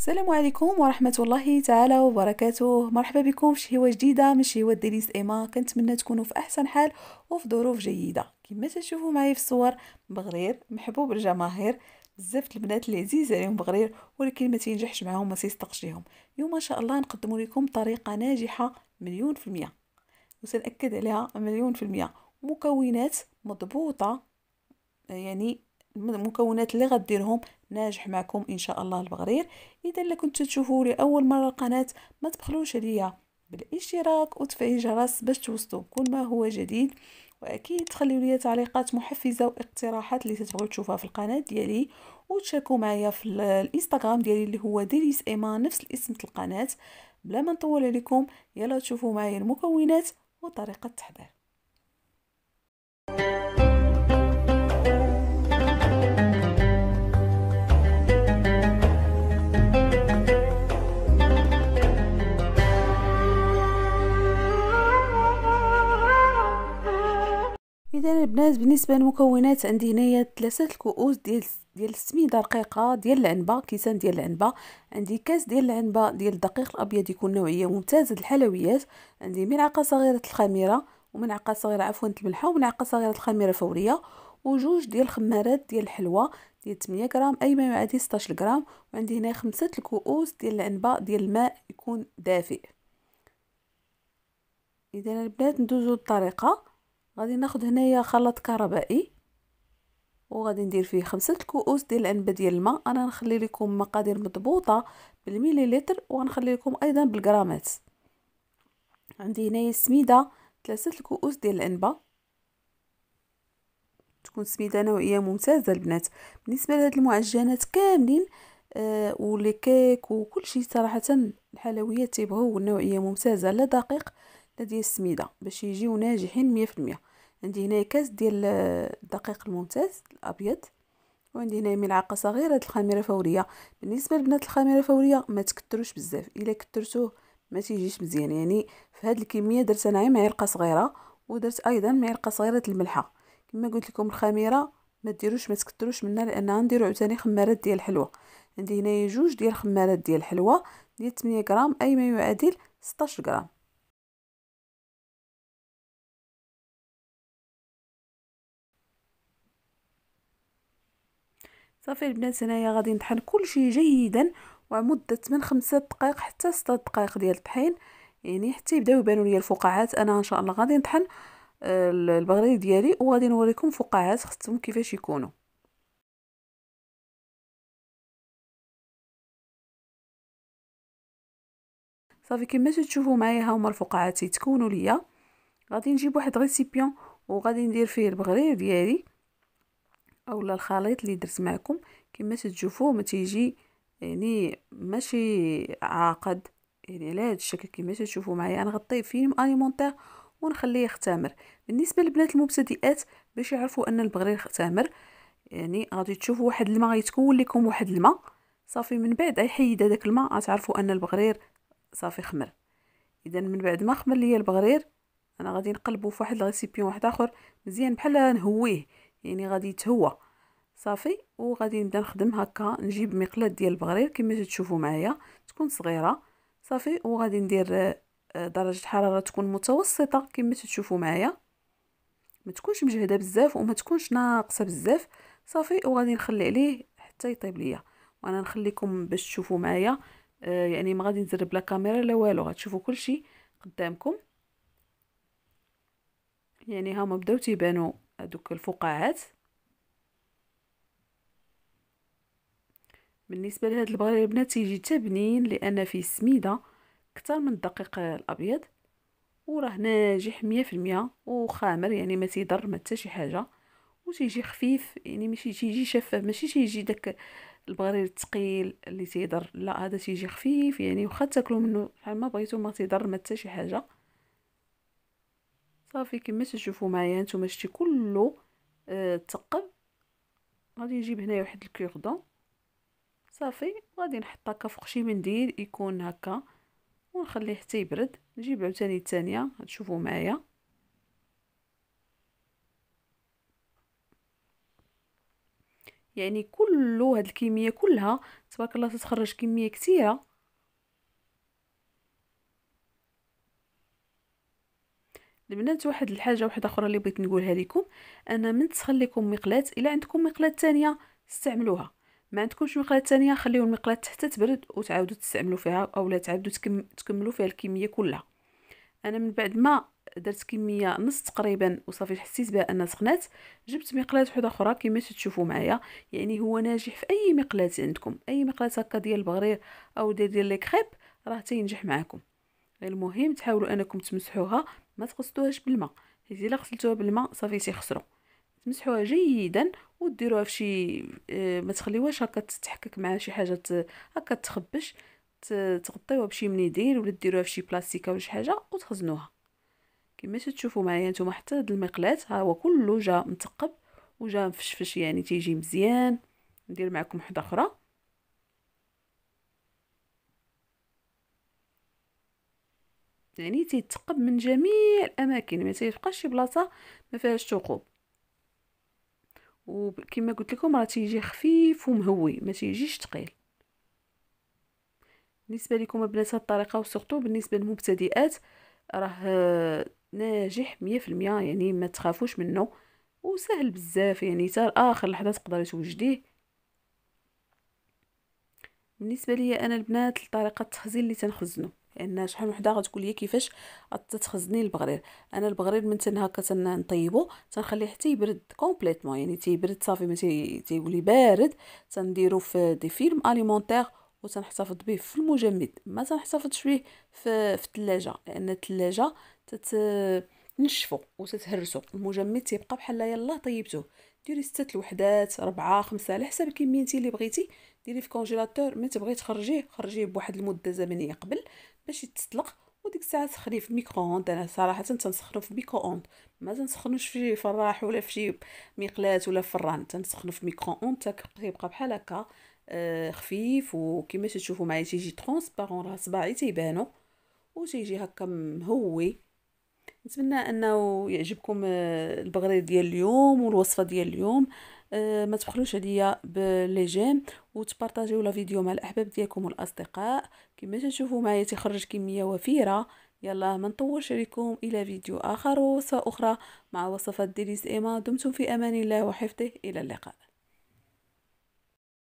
السلام عليكم ورحمة الله تعالى وبركاته مرحبا بكم في شهيوة جديدة من شهوة ديليس إيما كنتمنى تكونوا في أحسن حال وفي ظروف جيدة كما تشوفوا معايا في الصور بغرير محبوب الجماهير بزاف البنات اللي عزيز عليهم بغرير ولكن ما تنجحش معاهم ما تيستقش ليهم اليوم ان شاء الله نقدم لكم طريقه ناجحه مليون في المية وسنأكد عليها مليون في المية مكونات مضبوطة يعني المكونات اللي غديرهم ناجح معكم ان شاء الله البغرير اذا الا كنتو تشوفوا لي اول مره القناه ما تبخلوش عليا بالاشتراك وتفعيل الجرس باش توصلوا كل ما هو جديد واكيد تخليو لي تعليقات محفزه واقتراحات اللي تبغيو تشوفها في القناه ديالي وتشاركوا معايا في الانستغرام ديالي اللي هو ديليس ايما نفس الاسم ديال القناه بلا ما نطول عليكم يلا تشوفوا معايا المكونات وطريقه التحضير البنات بالنسبه للمكونات عندي هنايا ثلاثه الكؤوس ديال ديال السميده رقيقه ديال العنبه كيسان ديال العنبه عندي كاس ديال العنبه ديال الدقيق الابيض يكون نوعيه ممتازه الحلويات عندي ملعقه صغيره الخميره وملعقه صغيره عفوا الملحه وملعقه صغيره الخميره فوريه وجوج ديال الخمارات ديال الحلوى ديال 8 غرام اي ما يعادل 16 غرام وعندي هنا خمسه الكؤوس ديال العنبه ديال الماء يكون دافئ اذا البنات ندوزو الطريقه غادي ناخد هنايا خلاط كهربائي وغادي ندير فيه خمسة الكؤوس ديال العنبه ديال الماء انا نخلي لكم مقادير مضبوطه بالمليلتر وغنخلي لكم ايضا بالغرامات عندي هنايا السميده ثلاثه الكؤوس ديال العنبه تكون سميده نوعيه ممتازه البنات بالنسبه لهاد المعجنات كاملين آه ولي كيك وكل شيء صراحه الحلويات تيبغوا نوعيه ممتازه لا دقيق لا ديال السميده باش يجيو ناجحين 100% عندي هنايا كاس ديال الدقيق آه، الممتاز الابيض وعندي هنايا ملعقه صغيره ديال الخميره فوريه بالنسبه لبنات الخميره الفوريه ما تكثروش بزاف الا كترتوه ما تيجيش مزيان يعني في هاد الكميه درت انايا معلقه صغيره ودرت ايضا معلقه صغيره الملحه كما قلت لكم الخميره ما ديروش ما تكثروش منها لان غنديروا عاوتاني خمارات ديال الحلوه عندي هنايا جوج ديال الخمارات ديال الحلوه ديال 8 غرام اي ما يعادل 16 غرام صافي البنات هنايا غادي نطحن كلشي جيدا ومده من خمسة دقائق حتى ستة دقائق ديال الطحين يعني حتى يبداو يبانوا لي الفقاعات انا ان شاء الله غادي نطحن آه، البغري ديالي وغادي نوريكم فقاعات خصهم كيفاش يكونوا صافي كما تشوفوا معايا ها هما الفقاعات يتكونوا ليا غادي نجيب واحد ريسيبيون وغادي ندير فيه البغرير ديالي اولا الخليط اللي درت معكم كما تشوفوا ما تيجي يعني ماشي عاقد يعني على هذا الشكل كما تشوفوا معايا غنغطيه فيلم اليمونتير ونخليه يختمر بالنسبه للبنات المبتدئات باش يعرفوا ان البغرير اختمر يعني غادي تشوفوا واحد الماء غيتكون لكم واحد الماء صافي من بعد غيحيد هذاك الماء غتعرفوا ان البغرير صافي خمر اذا من بعد ما خمر ليا البغرير انا غادي نقلبه في واحد الغسيبيون واحد اخر مزيان بحال نهويه يعني غادي يتهوى صافي وغادي نبدا نخدم هكا نجيب مقلاه ديال البغرير كما تشوفوا معايا تكون صغيره صافي وغادي ندير آه، درجه الحراره تكون متوسطه كما تشوفوا معايا ما تكونش مجهده بزاف وما تكونش ناقصه بزاف صافي وغادي نخلي عليه حتى يطيب ليا وانا نخليكم باش تشوفوا معايا آه يعني ما غادي نزرب لا كاميرا لا والو غتشوفوا كلشي قدامكم يعني هما بداو تيبانو هذوك الفقاعات بالنسبه لهاد البغرير البنات تيجي تبنين لان فيه سميده اكثر من الدقيق الابيض وراه ناجح 100% وخامر يعني ما تيضر ما حتى شي حاجه وتيجي خفيف يعني ماشي تيجي شفاف ماشي تيجي داك البغرير الثقيل اللي تيضر لا هذا تيجي خفيف يعني واخا تاكلوا منه بحال ما بغيتو ما تيضر ما حتى شي حاجه صافي كما تشوفوا معايا نتوما شتي كله آه تقب غادي نجيب هنايا واحد الكوردون صافي غادي نحط هكا فوق شي منديل يكون هكا ونخليه حتى يبرد نجيب عاوتاني الثانيه غتشوفوا معايا يعني كله هاد الكميه كلها تبارك الله تتخرج كميه كثيره البنات واحد الحاجه واحده اخرى اللي بغيت نقولها لكم انا من تسخن لكم مقلات الا عندكم مقلات ثانيه استعملوها ما عندكمش مقلات ثانيه خليو المقلات حتى تبرد وتعاودوا تستعملوا فيها اولا تعاودوا تكم... تكملوا فيها الكميه كلها انا من بعد ما درت كميه نص تقريبا وصافي حسيت بها انها سخنات جبت مقلات وحده اخرى كما تشوفوا معايا يعني هو ناجح في اي مقلات عندكم اي مقلات هكا ديال البغرير او ديال ديال لي كريب راه تينجح معاكم المهم تحاولوا انكم تمسحوها ما تغسلوهاش بالماء حيت الا غسلتوها بالماء صافي تيخسروا تمسحوها جيدا وديروها فشي شي آه، ما تخليوهاش هكا تتحكك مع شي حاجه هكا تخبش تغطيوها بشي منيدير ولا ديروها فشي بلاستيكه ولا شي حاجه وتخزنوها كما تشوفوا معايا نتوما حتى هاد المقلات ها هو كله جا متقب وجا مفشفش يعني تيجي مزيان ندير معكم وحده اخرى يعني تيتقب من جميع الاماكن ما تيبقاش شي بلاصه ما فيهاش ثقوب وكما قلت لكم راه تيجي خفيف ومهوي ما تيجيش ثقيل بالنسبه لكم البنات هاد الطريقه وسورتو بالنسبه للمبتدئات راه ناجح 100% يعني ما تخافوش منه وسهل بزاف يعني حتى اخر لحظه تقدري توجديه بالنسبه ليا انا البنات لطريقه التخزين اللي تنخزنو لان شحال من وحده غتقول لي كيفاش تتخزني البغرير انا البغرير من تن هكا تنطيبو تنخليه حتى يبرد كومبليتوم يعني تيبرد صافي ما تيولي بارد تنديرو في دي فيلم اليمونتير وتنحتفظ به في المجمد ما تنحتفظش به في في الثلاجه لان الثلاجه تتنشفو وتتهرسو المجمد تيبقى بحال يلاه طيبتوه ديري ستة الوحدات ربعة خمسة على حساب كميتي اللي بغيتي ديريه في كونجيلاتور ما تبغي تخرجيه خرجيه بواحد المده زمنيه قبل باش يتسلق وديك الساعه سخنيه في الميكرو اوند انا صراحه تنسخنو في ميكرو اوند ما تنسخنوش في فراح ولا في شي مقلاه ولا فران تنسخنو في ميكرو اوند تيبقى بحال هكا آه، خفيف وكما تشوفوا معايا تيجي ترونسبارون راه صباعي تيبانو وتيجي هكا مهوي نتمنى انه يعجبكم آه، البغري ديال اليوم والوصفه ديال اليوم آه، ما تبخلوش عليا باللي جيم وتبارطاجيو لا فيديو مع الاحباب ديالكم والاصدقاء كما تشوفوا معايا تخرج كميه وفيره يلا ما نطولش عليكم الى فيديو اخر وصفه اخرى مع وصفات ديليس ايما دمتم في امان الله وحفظه الى اللقاء